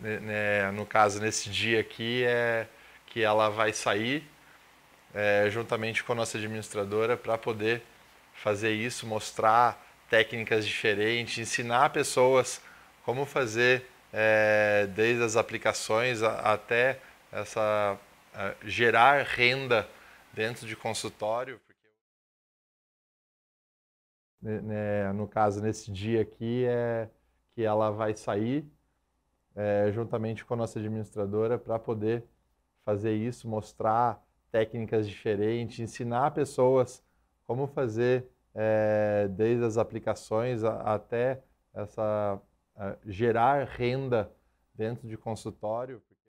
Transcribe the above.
Né, né, no caso nesse dia aqui, é que ela vai sair é, juntamente com a nossa administradora para poder fazer isso, mostrar técnicas diferentes, ensinar pessoas como fazer é, desde as aplicações a, até essa a, gerar renda dentro de consultório. Porque... Né, né, no caso, nesse dia aqui, é que ela vai sair é, juntamente com a nossa administradora para poder fazer isso, mostrar técnicas diferentes, ensinar pessoas como fazer é, desde as aplicações a, até essa a, é, gerar renda dentro de consultório.